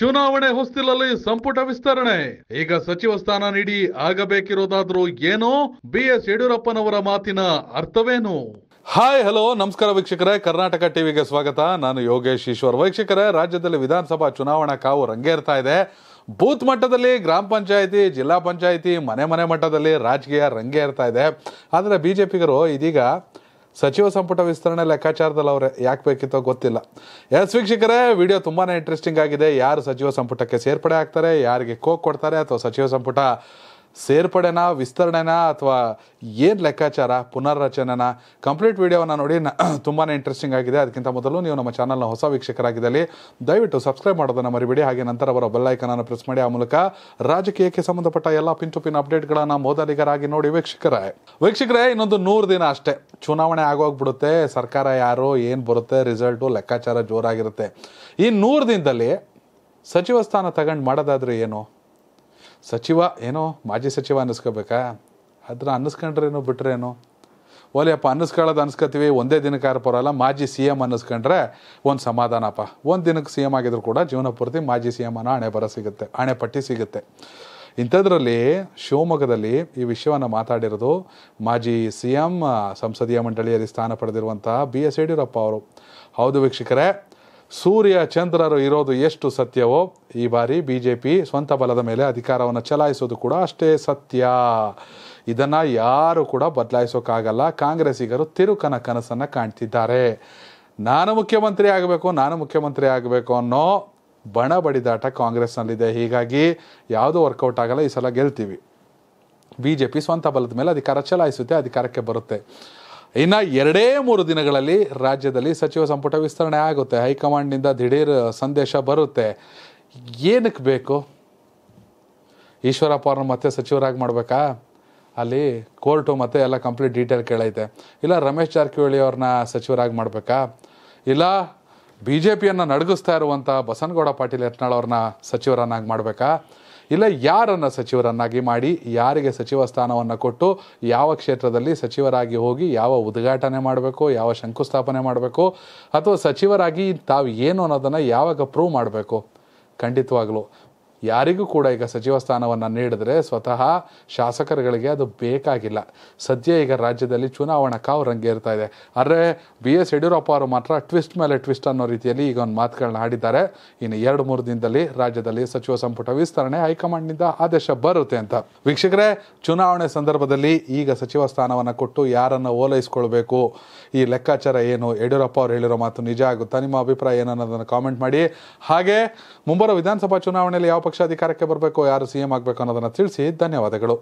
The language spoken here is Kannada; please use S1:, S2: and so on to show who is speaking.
S1: ಚುನಾವಣೆ ಹೊಸ್ತಿಲಲ್ಲಿ ಸಂಪುಟ ವಿಸ್ತರಣೆ ಈಗ ಸಚಿವ ಸ್ಥಾನ ನೀಡಿ ಆಗಬೇಕಿರೋದಾದ್ರೂ ಏನೋ ಎಸ್ ಯಡಿಯೂರಪ್ಪನವರ ಮಾತಿನ ಅರ್ಥವೇನು ಹಾಯ್ ಹಲೋ ನಮಸ್ಕಾರ ವೀಕ್ಷಕರೇ ಕರ್ನಾಟಕ ಟಿವಿಗೆ ಸ್ವಾಗತ ನಾನು ಯೋಗೇಶ್ ಈಶ್ವರ್ ವೀಕ್ಷಕರೇ ರಾಜ್ಯದಲ್ಲಿ ವಿಧಾನಸಭಾ ಚುನಾವಣಾ ಕಾವು ರಂಗೇರ್ತಾ ಇದೆ ಬೂತ್ ಮಟ್ಟದಲ್ಲಿ ಗ್ರಾಮ ಪಂಚಾಯಿತಿ ಜಿಲ್ಲಾ ಪಂಚಾಯಿತಿ ಮನೆ ಮನೆ ಮಟ್ಟದಲ್ಲಿ ರಾಜಕೀಯ ರಂಗೇರ್ತಾ ಇದೆ ಆದರೆ ಬಿಜೆಪಿಗರು ಇದೀಗ ಸಚಿವ ಸಂಪುಟ ವಿಸ್ತರಣೆ ಲೆಕ್ಕಾಚಾರದಲ್ಲಿ ಅವರೇ ಯಾಕೆ ಬೇಕಿತ್ತೋ ಗೊತ್ತಿಲ್ಲ ಎಸ್ ವೀಕ್ಷಕರೇ ವಿಡಿಯೋ ತುಂಬಾ ಇಂಟ್ರೆಸ್ಟಿಂಗ್ ಆಗಿದೆ ಯಾರು ಸಚಿವ ಸಂಪುಟಕ್ಕೆ ಸೇರ್ಪಡೆ ಆಗ್ತಾರೆ ಯಾರಿಗೆ ಕೋಕ್ ಕೊಡ್ತಾರೆ ಅಥವಾ ಸಚಿವ ಸಂಪುಟ ಸೇರ್ಪಡೆನ ವಿಸ್ತರಣೆನ ಅಥವಾ ಏನು ಲೆಕ್ಕಾಚಾರ ಪುನರ್ರಚನೆನ ಕಂಪ್ಲೀಟ್ ವೀಡಿಯೋನ ನೋಡಿ ತುಂಬಾ ಇಂಟ್ರೆಸ್ಟಿಂಗ್ ಆಗಿದೆ ಅದಕ್ಕಿಂತ ಮೊದಲು ನೀವು ನಮ್ಮ ಚಾನಲ್ನ ಹೊಸ ವೀಕ್ಷಕರಾಗಿದ್ದಲ್ಲಿ ದಯವಿಟ್ಟು ಸಬ್ಸ್ಕ್ರೈಬ್ ಮಾಡೋದನ್ನು ಮರಿಬೇಡಿ ಹಾಗೆ ನಂತರ ಅವರ ಬೆಲ್ಲೈಕನನ್ನು ಪ್ರೆಸ್ ಮಾಡಿ ಆ ಮೂಲಕ ರಾಜಕೀಯಕ್ಕೆ ಸಂಬಂಧಪಟ್ಟ ಎಲ್ಲ ಪಿನ್ ಟು ಪಿನ್ ಅಪ್ಡೇಟ್ಗಳನ್ನು ಮೋದಲಿಗರಾಗಿ ನೋಡಿ ವೀಕ್ಷಕರೇ ವೀಕ್ಷಕರೇ ಇನ್ನೊಂದು ನೂರು ದಿನ ಅಷ್ಟೇ ಚುನಾವಣೆ ಆಗೋಗ್ಬಿಡುತ್ತೆ ಸರ್ಕಾರ ಯಾರು ಏನು ಬರುತ್ತೆ ರಿಸಲ್ಟು ಲೆಕ್ಕಾಚಾರ ಜೋರಾಗಿರುತ್ತೆ ಈ ನೂರು ದಿನದಲ್ಲಿ ಸಚಿವ ಸ್ಥಾನ ತಗೊಂಡು ಮಾಡೋದಾದ್ರೆ ಏನು ಸಚಿವ ಏನೋ ಮಾಜಿ ಸಚಿವ ಅನ್ನಿಸ್ಕೋಬೇಕಾ ಅದನ್ನ ಅನ್ನಿಸ್ಕೊಂಡ್ರೇನು ಬಿಟ್ರೇನು ಓಲಿಯಪ್ಪ ಅನ್ನಿಸ್ಕೊಳ್ಳೋದು ಅನ್ಸ್ಕೋತೀವಿ ಒಂದೇ ಯಾರು ಪರೋಲ್ಲ ಮಾಜಿ ಸಿ ಎಮ್ ಅನ್ನಿಸ್ಕೊಂಡ್ರೆ ಒಂದು ಸಮಾಧಾನಪ್ಪ ಒಂದು ದಿನಕ್ಕೆ ಸಿ ಎಮ್ ಆಗಿದ್ರು ಕೂಡ ಜೀವನ ಪೂರ್ತಿ ಮಾಜಿ ಸಿ ಎಮ್ ಅನ್ನೋ ಹಣೆ ಬರ ಸಿಗುತ್ತೆ ಹಣೆ ಪಟ್ಟಿ ಸಿಗುತ್ತೆ ಇಂಥದ್ರಲ್ಲಿ ಶಿವಮೊಗ್ಗದಲ್ಲಿ ಈ ವಿಷಯವನ್ನು ಮಾತಾಡಿರೋದು ಮಾಜಿ ಸಿ ಎಂ ಸಂಸದೀಯ ಮಂಡಳಿಯಲ್ಲಿ ಸ್ಥಾನ ಪಡೆದಿರುವಂತಹ ಬಿ ಎಸ್ ಯಡಿಯೂರಪ್ಪ ಅವರು ಹೌದು ವೀಕ್ಷಕರೇ ಸೂರ್ಯ ಚಂದ್ರರು ಇರೋದು ಎಷ್ಟು ಸತ್ಯವೋ ಈ ಬಾರಿ ಬಿ ಜೆ ಪಿ ಸ್ವಂತ ಬಲದ ಮೇಲೆ ಅಧಿಕಾರವನ್ನು ಚಲಾಯಿಸೋದು ಕೂಡ ಅಷ್ಟೇ ಸತ್ಯ ಇದನ್ನು ಯಾರು ಕೂಡ ಬದಲಾಯಿಸೋಕ್ಕಾಗಲ್ಲ ಕಾಂಗ್ರೆಸ್ಸಿಗರು ತಿರುಕನ ಕನಸನ್ನು ಕಾಣ್ತಿದ್ದಾರೆ ನಾನು ಮುಖ್ಯಮಂತ್ರಿ ಆಗಬೇಕು ನಾನು ಮುಖ್ಯಮಂತ್ರಿ ಆಗಬೇಕು ಅನ್ನೋ ಬಣ ಬಡಿದಾಟ ಕಾಂಗ್ರೆಸ್ನಲ್ಲಿದೆ ಹೀಗಾಗಿ ಯಾವುದು ವರ್ಕೌಟ್ ಆಗಲ್ಲ ಈ ಸಲ ಗೆಲ್ತೀವಿ ಬಿ ಜೆ ಪಿ ಸ್ವಂತ ಬಲದ ಮೇಲೆ ಅಧಿಕಾರ ಚಲಾಯಿಸುತ್ತೆ ಅಧಿಕಾರಕ್ಕೆ ಬರುತ್ತೆ ಇನ್ನು ಎರಡೇ ಮೂರು ದಿನಗಳಲ್ಲಿ ರಾಜ್ಯದಲ್ಲಿ ಸಚಿವ ಸಂಪುಟ ವಿಸ್ತರಣೆ ಆಗುತ್ತೆ ಹೈಕಮಾಂಡ್ನಿಂದ ದಿಢೀರ್ ಸಂದೇಶ ಬರುತ್ತೆ ಏನಕ್ಕೆ ಬೇಕು ಈಶ್ವರಪ್ಪ ಅವ್ರನ್ನ ಮತ್ತೆ ಸಚಿವರಾಗಿ ಮಾಡಬೇಕಾ ಅಲ್ಲಿ ಕೋರ್ಟು ಮತ್ತು ಎಲ್ಲ ಕಂಪ್ಲೀಟ್ ಡೀಟೇಲ್ ಕೇಳೈತೆ ಇಲ್ಲ ರಮೇಶ್ ಜಾರಕಿಹೊಳಿ ಅವ್ರನ್ನ ಸಚಿವರಾಗಿ ಮಾಡಬೇಕಾ ಇಲ್ಲ ಬಿ ಜೆ ಪಿಯನ್ನು ನಡಗಿಸ್ತಾ ಇರುವಂಥ ಬಸನಗೌಡ ಪಾಟೀಲ್ ಯತ್ನಾಳ್ ಅವ್ರನ್ನ ಸಚಿವರನ್ನಾಗಿ ಮಾಡಬೇಕಾ ಇಲ್ಲ ಯಾರನ್ನು ಸಚಿವರನ್ನಾಗಿ ಮಾಡಿ ಯಾರಿಗೆ ಸಚಿವ ಸ್ಥಾನವನ್ನು ಕೊಟ್ಟು ಯಾವ ಕ್ಷೇತ್ರದಲ್ಲಿ ಸಚಿವರಾಗಿ ಹೋಗಿ ಯಾವ ಉದ್ಘಾಟನೆ ಮಾಡಬೇಕು ಯಾವ ಶಂಕುಸ್ಥಾಪನೆ ಮಾಡಬೇಕು ಅಥವಾ ಸಚಿವರಾಗಿ ತಾವು ಏನು ಅನ್ನೋದನ್ನು ಯಾವಾಗ ಪ್ರೂವ್ ಮಾಡಬೇಕು ಖಂಡಿತವಾಗ್ಲೂ ಯಾರಿಗೂ ಕೂಡ ಈಗ ಸಚಿವ ಸ್ಥಾನವನ್ನು ನೀಡಿದ್ರೆ ಸ್ವತಃ ಶಾಸಕರುಗಳಿಗೆ ಅದು ಬೇಕಾಗಿಲ್ಲ ಸದ್ಯ ಈಗ ರಾಜ್ಯದಲ್ಲಿ ಚುನಾವಣಾ ಕಾವು ರಂಗೇರ್ತಾ ಇದೆ ಆದರೆ ಬಿ ಎಸ್ ಯಡಿಯೂರಪ್ಪ ಅವರು ಮಾತ್ರ ಟ್ವಿಸ್ಟ್ ಮೇಲೆ ಟ್ವಿಸ್ಟ್ ಅನ್ನೋ ರೀತಿಯಲ್ಲಿ ಈಗ ಒಂದು ಮಾತುಗಳನ್ನ ಆಡಿದ್ದಾರೆ ಇನ್ನು ಎರಡು ಮೂರು ದಿನದಲ್ಲಿ ರಾಜ್ಯದಲ್ಲಿ ಸಚಿವ ಸಂಪುಟ ವಿಸ್ತರಣೆ ಹೈಕಮಾಂಡ್ನಿಂದ ಆದೇಶ ಬರುತ್ತೆ ಅಂತ ವೀಕ್ಷಕರೇ ಚುನಾವಣೆ ಸಂದರ್ಭದಲ್ಲಿ ಈಗ ಸಚಿವ ಸ್ಥಾನವನ್ನು ಕೊಟ್ಟು ಯಾರನ್ನು ಓಲೈಸ್ಕೊಳ್ಬೇಕು ಈ ಲೆಕ್ಕಾಚಾರ ಏನು ಯಡಿಯೂರಪ್ಪ ಅವರು ಹೇಳಿರೋ ಮಾತು ನಿಜ ಆಗುತ್ತಾ ನಿಮ್ಮ ಅಭಿಪ್ರಾಯ ಏನನ್ನೋದನ್ನು ಕಾಮೆಂಟ್ ಮಾಡಿ ಹಾಗೆ ಮುಂಬರುವ ವಿಧಾನಸಭಾ ಚುನಾವಣೆಯಲ್ಲಿ ಯಾವ ಪಕ್ಷ ಪಕ್ಷ ಅಧಿಕಾರಕ್ಕೆ ಬರಬೇಕು ಯಾರು ಸಿಎಂ ಆಗಬೇಕು ಅನ್ನೋದನ್ನು ತಿಳಿಸಿ ಧನ್ಯವಾದಗಳು